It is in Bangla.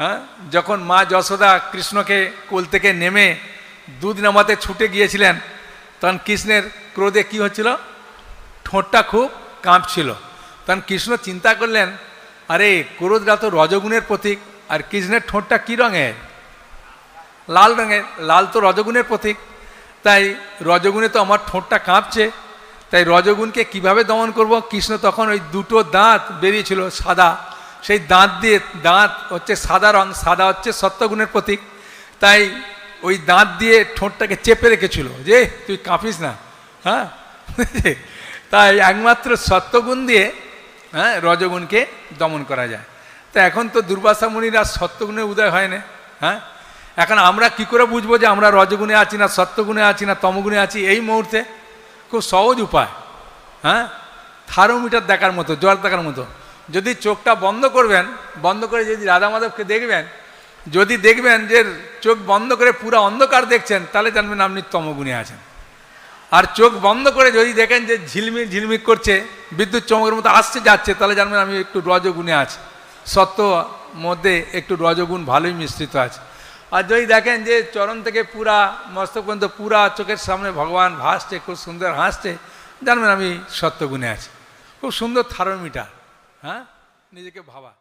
হ্যাঁ যখন মা যশোদা কৃষ্ণকে কোল থেকে নেমে দুধ নামাতে ছুটে গিয়েছিলেন তখন কৃষ্ণের ক্রোধে কি হচ্ছিল ঠোঁটটা খুব কাঁপছিল তখন কৃষ্ণ চিন্তা করলেন আরে ক্রোধটা তো রজগুণের প্রতীক আর কৃষ্ণের ঠোঁটটা কী রঙের লাল রঙের লাল তো রজগুণের প্রতীক তাই রজগুণে তো আমার ঠোঁটটা কাঁপছে তাই রজগুণকে কিভাবে দমন করব কৃষ্ণ তখন ওই দুটো দাঁত বেরিয়েছিল সাদা সেই দাঁত দিয়ে দাঁত হচ্ছে সাদা রং সাদা হচ্ছে সত্যগুণের প্রতীক তাই ওই দাঁত দিয়ে ঠোঁটটাকে চেপে রেখেছিল যে তুই কাঁপিস না হ্যাঁ তাই একমাত্র সত্যগুণ দিয়ে হ্যাঁ রজগুণকে দমন করা যায় তা এখন তো দুর্বাসা মুনির আর সত্যগুণের উদয় হয় না হ্যাঁ এখন আমরা কি করে বুঝবো যে আমরা রজগুণে আছি না সত্যগুণে আছি না তমগুণে আছি এই মুহূর্তে খুব সহজ উপায় হ্যাঁ থার্মোমিটার দেখার মতো জল দেখার মতো যদি চোখটা বন্ধ করবেন বন্ধ করে যদি রাধা মাধবকে দেখবেন যদি দেখবেন যে চোখ বন্ধ করে পুরো অন্ধকার দেখছেন তাহলে জানবেন আপনি তমগুণে আছেন আর চোখ বন্ধ করে যদি দেখেন যে ঝিলমিল ঝিলমিক করছে বিদ্যুৎ চমকের মতো আসছে যাচ্ছে তাহলে জানবেন আমি একটু রজগুণে আছি সত্য মধ্যে একটু রজগুণ ভালোই মিশ্রিত আছে আর যদি দেখেন যে চরণ থেকে পুরা মস্তক পর্যন্ত পুরা চোখের সামনে ভগবান ভাসছে খুব সুন্দর হাসছে জানবেন আমি সত্যগুণে আছি খুব সুন্দর থার্মোমিটার হ্যাঁ নিজেকে ভাবা